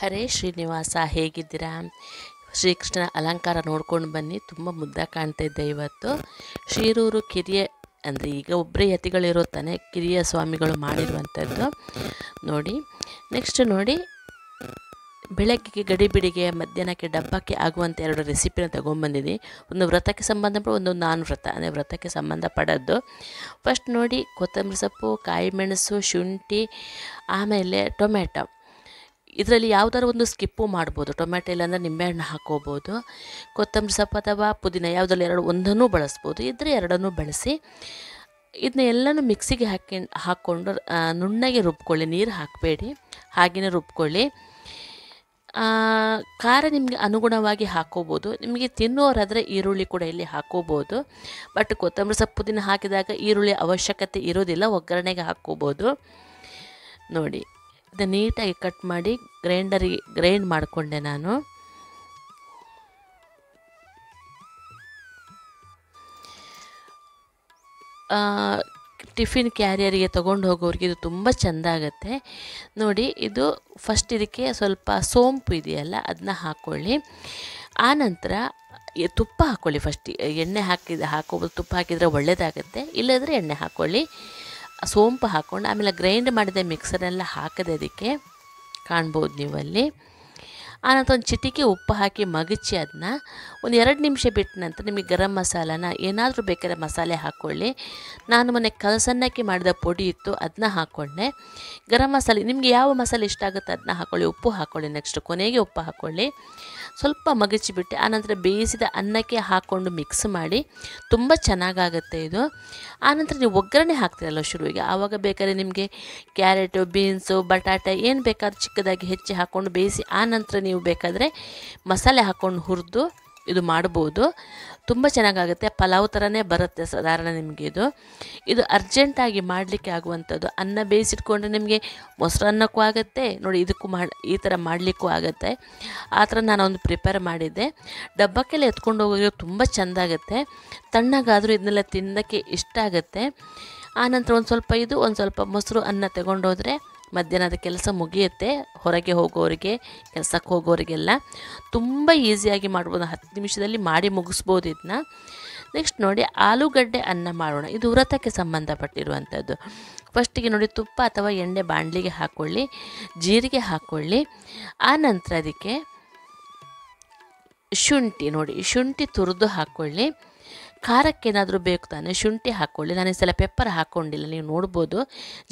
ಹರೇ ಶ್ರೀನಿವಾಸ ಹೇಗಿದ್ದೀರಾ ಶ್ರೀಕೃಷ್ಣನ ಅಲಂಕಾರ ನೋಡ್ಕೊಂಡು ಬನ್ನಿ ತುಂಬ ಮುದ್ದ ಕಾಣ್ತಾ ಇದ್ದೆ ಇವತ್ತು ಶಿರೂರು ಕಿರಿಯ ಅಂದರೆ ಈಗ ಒಬ್ಬರೇ ಯತಿಗಳಿರೋ ತಾನೆ ಕಿರಿಯ ಸ್ವಾಮಿಗಳು ಮಾಡಿರುವಂಥದ್ದು ನೋಡಿ ನೆಕ್ಸ್ಟ್ ನೋಡಿ ಬೆಳಗ್ಗೆಗೆ ಗಡಿಬಿಡಿಗೆ ಮಧ್ಯಾಹ್ನಕ್ಕೆ ಡಬ್ಬಕ್ಕೆ ಆಗುವಂಥ ಎರಡು ರೆಸಿಪಿನ ತೊಗೊಂಬಂದಿದ್ದೀನಿ ಒಂದು ವ್ರತಕ್ಕೆ ಸಂಬಂಧಪಟ್ಟ ಒಂದು ನಾನ್ ವ್ರತ ಅಂದರೆ ವ್ರತಕ್ಕೆ ಸಂಬಂಧಪಡೋದು ಫಸ್ಟ್ ನೋಡಿ ಕೊತ್ತಂಬರಿ ಸೊಪ್ಪು ಕಾಯಿ ಮೆಣಸು ಶುಂಠಿ ಆಮೇಲೆ ಟೊಮೆಟೊ ಇದರಲ್ಲಿ ಯಾವುದಾದ್ರು ಒಂದು ಸ್ಕಿಪ್ಪು ಮಾಡ್ಬೋದು ಟೊಮೆಟೊ ಇಲ್ಲಾಂದರೆ ನಿಂಬೆಹಣ್ಣು ಹಾಕೋಬೋದು ಕೊತ್ತಂಬರಿ ಸೊಪ್ಪು ಅಥವಾ ಪುದೀನ ಯಾವುದ್ರಲ್ಲಿ ಎರಡು ಒಂದನ್ನು ಬಳಸ್ಬೋದು ಇದ್ದರೆ ಎರಡನ್ನೂ ಬಳಸಿ ಇದನ್ನ ಎಲ್ಲನೂ ಮಿಕ್ಸಿಗೆ ಹಾಕಿ ಹಾಕ್ಕೊಂಡು ನುಣ್ಣಗೆ ರುಬ್ಕೊಳ್ಳಿ ನೀರು ಹಾಕಬೇಡಿ ಹಾಗೆಯೇ ರುಬ್ಕೊಳ್ಳಿ ಖಾರ ನಿಮಗೆ ಅನುಗುಣವಾಗಿ ಹಾಕೋಬೋದು ನಿಮಗೆ ತಿನ್ನೋರಾದರೆ ಈರುಳ್ಳಿ ಕೂಡ ಇಲ್ಲಿ ಹಾಕೋಬೋದು ಬಟ್ ಕೊತ್ತಂಬರಿ ಸೊಪ್ಪು ದಿನ ಹಾಕಿದಾಗ ಈರುಳ್ಳಿ ಅವಶ್ಯಕತೆ ಇರೋದಿಲ್ಲ ಒಗ್ಗರಣೆಗೆ ಹಾಕೋಬೋದು ನೋಡಿ ಅದನ್ನ ನೀಟಾಗಿ ಕಟ್ ಮಾಡಿ ಗ್ರೈಂಡರಿಗೆ ಗ್ರೈಂಡ್ ಮಾಡಿಕೊಂಡೆ ನಾನು ಟಿಫಿನ್ ಕ್ಯಾರಿಯರಿಗೆ ತೊಗೊಂಡು ಹೋಗೋರಿಗೆ ಇದು ತುಂಬ ಚೆಂದ ಆಗುತ್ತೆ ನೋಡಿ ಇದು ಫಸ್ಟ್ ಇದಕ್ಕೆ ಸ್ವಲ್ಪ ಸೋಂಪು ಇದೆಯಲ್ಲ ಅದನ್ನ ಹಾಕ್ಕೊಳ್ಳಿ ಆನಂತರ ತುಪ್ಪ ಹಾಕ್ಕೊಳ್ಳಿ ಫಸ್ಟ್ ಎಣ್ಣೆ ಹಾಕಿದ ಹಾಕೋಬೋದು ತುಪ್ಪ ಹಾಕಿದರೆ ಒಳ್ಳೆಯದಾಗುತ್ತೆ ಇಲ್ಲದ್ರೆ ಎಣ್ಣೆ ಹಾಕ್ಕೊಳ್ಳಿ ಸೋಂಪು ಹಾಕ್ಕೊಂಡು ಆಮೇಲೆ ಗ್ರೈಂಡ್ ಮಾಡಿದ ಮಿಕ್ಸರೆಲ್ಲ ಹಾಕದೆ ಅದಕ್ಕೆ ಕಾಣ್ಬೋದು ನೀವಲ್ಲಿ ಆನಂತರ ಒಂದು ಚಿಟಿಕೆ ಉಪ್ಪು ಹಾಕಿ ಮಗಚಿ ಅದನ್ನ ಒಂದು ಎರಡು ನಿಮಿಷ ಬಿಟ್ಟ ನಂತರ ನಿಮಗೆ ಗರಂ ಮಸಾಲಾನ ಏನಾದರೂ ಬೇಕಾದ್ರೆ ಮಸಾಲೆ ಹಾಕ್ಕೊಳ್ಳಿ ನಾನು ಮೊನ್ನೆ ಕಲಸನ್ನಕ್ಕೆ ಮಾಡಿದ ಪುಡಿ ಇತ್ತು ಅದನ್ನ ಹಾಕ್ಕೊಂಡೆ ಗರಂ ಮಸಾಲೆ ನಿಮಗೆ ಯಾವ ಮಸಾಲೆ ಇಷ್ಟ ಆಗುತ್ತೆ ಅದನ್ನ ಹಾಕ್ಕೊಳ್ಳಿ ಉಪ್ಪು ಹಾಕ್ಕೊಳ್ಳಿ ನೆಕ್ಸ್ಟ್ ಕೊನೆಗೆ ಉಪ್ಪು ಹಾಕ್ಕೊಳ್ಳಿ ಸ್ವಲ್ಪ ಮಗಚಿಬಿಟ್ಟು ಆನಂತರ ಬೇಯಿಸಿದ ಅನ್ನಕ್ಕೆ ಹಾಕ್ಕೊಂಡು ಮಿಕ್ಸ್ ಮಾಡಿ ತುಂಬ ಚೆನ್ನಾಗಾಗುತ್ತೆ ಇದು ಆನಂತರ ನೀವು ಒಗ್ಗರಣೆ ಹಾಕ್ತೀರಲ್ಲ ಶುರುವಿಗೆ ಆವಾಗ ಬೇಕಾದ್ರೆ ನಿಮಗೆ ಕ್ಯಾರೆಟು ಬೀನ್ಸು ಬಟಾಟೆ ಏನು ಬೇಕಾದ್ರೂ ಚಿಕ್ಕದಾಗಿ ಹೆಚ್ಚಿ ಹಾಕ್ಕೊಂಡು ಬೇಯಿಸಿ ಆನಂತರ ನೀವು ನೀವು ಬೇಕಾದರೆ ಮಸಾಲೆ ಹಾಕ್ಕೊಂಡು ಹುರಿದು ಇದು ಮಾಡ್ಬೋದು ತುಂಬ ಚೆನ್ನಾಗಾಗುತ್ತೆ ಪಲಾವ್ ಥರನೇ ಬರುತ್ತೆ ಸಾಧಾರಣ ನಿಮಗೆ ಇದು ಇದು ಅರ್ಜೆಂಟಾಗಿ ಮಾಡಲಿಕ್ಕೆ ಆಗುವಂಥದ್ದು ಅನ್ನ ಬೇಯಿಸಿಟ್ಕೊಂಡ್ರೆ ನಿಮಗೆ ಅನ್ನಕ್ಕೂ ಆಗುತ್ತೆ ನೋಡಿ ಇದಕ್ಕೂ ಮಾಡಿ ಈ ಥರ ಮಾಡಲಿಕ್ಕೂ ಆಗುತ್ತೆ ಆ ಥರ ಒಂದು ಪ್ರಿಪೇರ್ ಮಾಡಿದ್ದೆ ಡಬ್ಬಕ್ಕೆಲ್ಲ ಎತ್ಕೊಂಡು ಹೋಗೋದು ತುಂಬ ಆಗುತ್ತೆ ತಣ್ಣಗಾದರೂ ಇದನ್ನೆಲ್ಲ ತಿನ್ನೋಕ್ಕೆ ಇಷ್ಟ ಆಗುತ್ತೆ ಆನಂತರ ಒಂದು ಸ್ವಲ್ಪ ಇದು ಒಂದು ಸ್ವಲ್ಪ ಮೊಸರು ಅನ್ನ ತಗೊಂಡೋದ್ರೆ ಮಧ್ಯಾಹ್ನದ ಕೆಲಸ ಮುಗಿಯುತ್ತೆ ಹೊರಗೆ ಹೋಗೋರಿಗೆ ಕೆಲಸಕ್ಕೆ ಹೋಗೋರಿಗೆಲ್ಲ ತುಂಬ ಈಸಿಯಾಗಿ ಮಾಡ್ಬೋದು ಹತ್ತು ನಿಮಿಷದಲ್ಲಿ ಮಾಡಿ ಮುಗಿಸ್ಬೋದು ಇದನ್ನ ನೆಕ್ಸ್ಟ್ ನೋಡಿ ಆಲೂಗಡ್ಡೆ ಅನ್ನ ಮಾಡೋಣ ಇದು ವ್ರತಕ್ಕೆ ಸಂಬಂಧಪಟ್ಟಿರುವಂಥದ್ದು ಫಸ್ಟಿಗೆ ನೋಡಿ ತುಪ್ಪ ಅಥವಾ ಎಣ್ಣೆ ಬಾಣಲಿಗೆ ಹಾಕ್ಕೊಳ್ಳಿ ಜೀರಿಗೆ ಹಾಕ್ಕೊಳ್ಳಿ ಆ ನಂತರ ಅದಕ್ಕೆ ಶುಂಠಿ ನೋಡಿ ಶುಂಠಿ ತುರಿದು ಹಾಕ್ಕೊಳ್ಳಿ ಖಾರಕ್ಕೇನಾದರೂ ಬೇಕು ತಾನೆ ಶುಂಠಿ ಹಾಕ್ಕೊಳ್ಳಿ ನಾನು ಈ ಸಲ ಪೆಪ್ಪರ್ ಹಾಕ್ಕೊಂಡಿಲ್ಲ ನೀವು ನೋಡ್ಬೋದು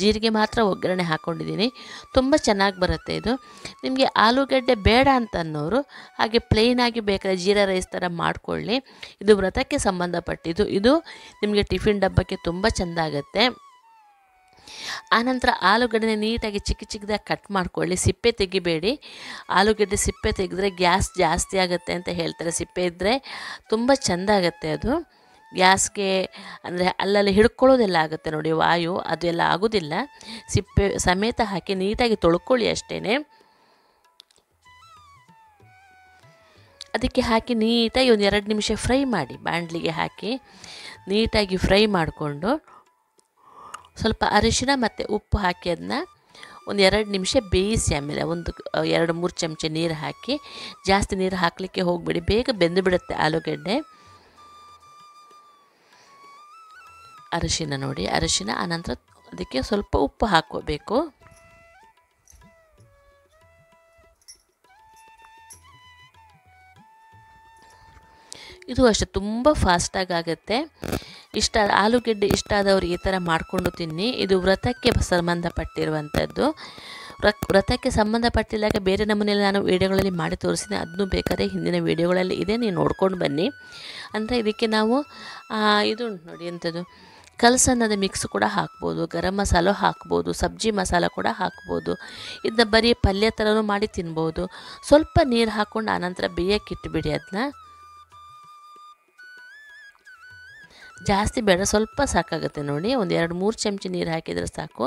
ಜೀರಿಗೆ ಮಾತ್ರ ಒಗ್ಗರಣೆ ಹಾಕ್ಕೊಂಡಿದ್ದೀನಿ ತುಂಬ ಚೆನ್ನಾಗಿ ಬರುತ್ತೆ ಇದು ನಿಮಗೆ ಆಲೂಗಡ್ಡೆ ಬೇಡ ಅಂತ ಅನ್ನೋರು ಹಾಗೆ ಪ್ಲೇನಾಗಿ ಬೇಕಾದ್ರೆ ಜೀರಾ ರೈಸ್ ಥರ ಮಾಡಿಕೊಳ್ಳಿ ಇದು ವ್ರತಕ್ಕೆ ಸಂಬಂಧಪಟ್ಟಿದ್ದು ಇದು ನಿಮಗೆ ಟಿಫಿನ್ ಡಬ್ಬಕ್ಕೆ ತುಂಬ ಚೆಂದ ಆಗುತ್ತೆ ಆನಂತರ ಆಲೂಗಡ್ಡೆ ನೀಟಾಗಿ ಚಿಕ್ಕ ಚಿಕ್ಕದಾಗಿ ಕಟ್ ಮಾಡ್ಕೊಳ್ಳಿ ಸಿಪ್ಪೆ ತೆಗಿಬೇಡಿ ಆಲೂಗಡ್ಡೆ ಸಿಪ್ಪೆ ತೆಗೆದ್ರೆ ಗ್ಯಾಸ್ ಜಾಸ್ತಿ ಆಗುತ್ತೆ ಅಂತ ಹೇಳ್ತಾರೆ ಸಿಪ್ಪೆ ಇದ್ದರೆ ತುಂಬ ಚೆಂದ ಆಗುತ್ತೆ ಅದು ಗ್ಯಾಸ್ಗೆ ಅಂದರೆ ಅಲ್ಲಲ್ಲಿ ಹಿಡ್ಕೊಳ್ಳೋದೆಲ್ಲ ಆಗುತ್ತೆ ನೋಡಿ ವಾಯು ಅದೆಲ್ಲ ಆಗೋದಿಲ್ಲ ಸಿಪ್ಪೆ ಸಮೇತ ಹಾಕಿ ನೀಟಾಗಿ ತೊಳ್ಕೊಳ್ಳಿ ಅಷ್ಟೇ ಅದಕ್ಕೆ ಹಾಕಿ ನೀಟಾಗಿ ಒಂದು ಎರಡು ನಿಮಿಷ ಫ್ರೈ ಮಾಡಿ ಬಾಣಲಿಗೆ ಹಾಕಿ ನೀಟಾಗಿ ಫ್ರೈ ಮಾಡಿಕೊಂಡು ಸ್ವಲ್ಪ ಅರಿಶಿನ ಮತ್ತು ಉಪ್ಪು ಹಾಕಿ ಅದನ್ನ ಒಂದು ಎರಡು ನಿಮಿಷ ಬೇಯಿಸಿ ಆಮೇಲೆ ಒಂದು ಎರಡು ಮೂರು ಚಮಚ ನೀರು ಹಾಕಿ ಜಾಸ್ತಿ ನೀರು ಹಾಕಲಿಕ್ಕೆ ಹೋಗಬೇಡಿ ಬೇಗ ಬೆಂದು ಬಿಡುತ್ತೆ ಆಲೂಗಡ್ಡೆ ಅರಿಶಿನ ನೋಡಿ ಅರಿಶಿನ ಆನಂತರ ಅದಕ್ಕೆ ಸ್ವಲ್ಪ ಉಪ್ಪು ಹಾಕೋಬೇಕು ಇದು ಅಷ್ಟೆ ತುಂಬ ಫಾಸ್ಟಾಗಿ ಆಗುತ್ತೆ ಇಷ್ಟ ಆಲೂಗೆಡ್ಡೆ ಇಷ್ಟ ಆದವ್ರು ಈ ಥರ ಮಾಡಿಕೊಂಡು ತಿನ್ನಿ ಇದು ವ್ರತಕ್ಕೆ ಸಂಬಂಧಪಟ್ಟಿರುವಂಥದ್ದು ವ್ರತಕ್ಕೆ ಸಂಬಂಧಪಟ್ಟಿಲ್ಲಾಗ ಬೇರೆ ನಮೂನೆಯಲ್ಲಿ ನಾನು ವೀಡಿಯೋಗಳಲ್ಲಿ ಮಾಡಿ ತೋರಿಸಿದೆ ಅದನ್ನು ಬೇಕಾದರೆ ಹಿಂದಿನ ವೀಡಿಯೋಗಳಲ್ಲಿ ಇದೆ ನೀವು ನೋಡ್ಕೊಂಡು ಬನ್ನಿ ಅಂದರೆ ಇದಕ್ಕೆ ನಾವು ಇದು ನೋಡಿ ಎಂಥದ್ದು ಕಲಸನ್ನದ ಮಿಕ್ಸ್ ಕೂಡ ಹಾಕ್ಬೋದು ಗರಂ ಮಸಾಲ ಹಾಕ್ಬೋದು ಸಬ್ಜಿ ಮಸಾಲ ಕೂಡ ಹಾಕ್ಬೋದು ಇದನ್ನ ಬರೀ ಪಲ್ಯ ಥರನೂ ಮಾಡಿ ತಿನ್ಬೋದು ಸ್ವಲ್ಪ ನೀರು ಹಾಕ್ಕೊಂಡು ಆನಂತರ ಬೇಯಕ್ಕೆ ಇಟ್ಬಿಡಿ ಅದನ್ನ ಜಾಸ್ತಿ ಬೇಡ ಸ್ವಲ್ಪ ಸಾಕಾಗುತ್ತೆ ನೋಡಿ ಒಂದು ಎರಡು ಮೂರು ಚಮಚ ನೀರು ಹಾಕಿದರೆ ಸಾಕು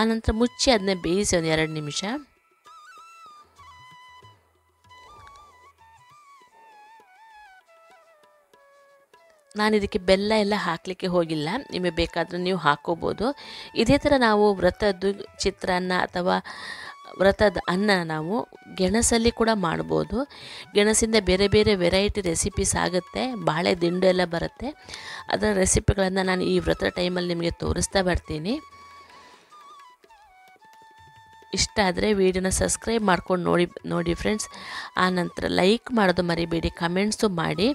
ಆನಂತರ ಮುಚ್ಚಿ ಅದನ್ನ ಬೇಯಿಸಿ ಒಂದು ಎರಡು ನಿಮಿಷ ನಾನು ಇದಕ್ಕೆ ಬೆಲ್ಲ ಎಲ್ಲ ಹಾಕಲಿಕ್ಕೆ ಹೋಗಿಲ್ಲ ನಿಮಗೆ ಬೇಕಾದರೆ ನೀವು ಹಾಕೋಬೋದು ಇದೇ ಥರ ನಾವು ವ್ರತದ್ದು ಚಿತ್ರಾನ್ನ ಅಥವಾ ವ್ರತದ ಅನ್ನ ನಾವು ಗೆಣಸಲ್ಲಿ ಕೂಡ ಮಾಡ್ಬೋದು ಗೆಣಸಿಂದ ಬೇರೆ ಬೇರೆ ವೆರೈಟಿ ರೆಸಿಪೀಸ್ ಆಗುತ್ತೆ ಬಾಳೆ ದಿಂಡು ಎಲ್ಲ ಬರುತ್ತೆ ಅದರ ರೆಸಿಪಿಗಳನ್ನು ನಾನು ಈ ವ್ರತ ಟೈಮಲ್ಲಿ ನಿಮಗೆ ತೋರಿಸ್ತಾ ಬರ್ತೀನಿ ಇಷ್ಟ ಆದರೆ ವಿಡಿಯೋನ ಸಬ್ಸ್ಕ್ರೈಬ್ ಮಾಡ್ಕೊಂಡು ನೋಡಿ ನೋಡಿ ಫ್ರೆಂಡ್ಸ್ ಆನಂತರ ಲೈಕ್ ಮಾಡೋದು ಮರಿಬೇಡಿ ಕಮೆಂಟ್ಸು ಮಾಡಿ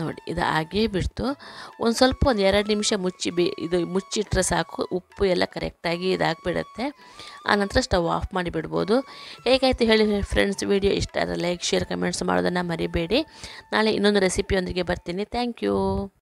ನೋಡಿ ಇದು ಆಗೇ ಬಿಡ್ತು ಒಂದು ಸ್ವಲ್ಪ ಒಂದು ಎರಡು ನಿಮಿಷ ಮುಚ್ಚಿ ಬಿ ಇದು ಮುಚ್ಚಿಟ್ರೆ ಸಾಕು ಉಪ್ಪು ಎಲ್ಲ ಕರೆಕ್ಟಾಗಿ ಇದಾಗಿಬಿಡುತ್ತೆ ಆನಂತರ ಸ್ಟವ್ ಆಫ್ ಮಾಡಿಬಿಡ್ಬೋದು ಹೇಗಾಯ್ತು ಹೇಳಿ ಫ್ರೆಂಡ್ಸ್ ವೀಡಿಯೋ ಇಷ್ಟ ಆದರೆ ಲೈಕ್ ಶೇರ್ ಕಮೆಂಟ್ಸ್ ಮಾಡೋದನ್ನು ಮರಿಬೇಡಿ ನಾಳೆ ಇನ್ನೊಂದು ರೆಸಿಪಿಯೊಂದಿಗೆ ಬರ್ತೀನಿ ಥ್ಯಾಂಕ್ ಯು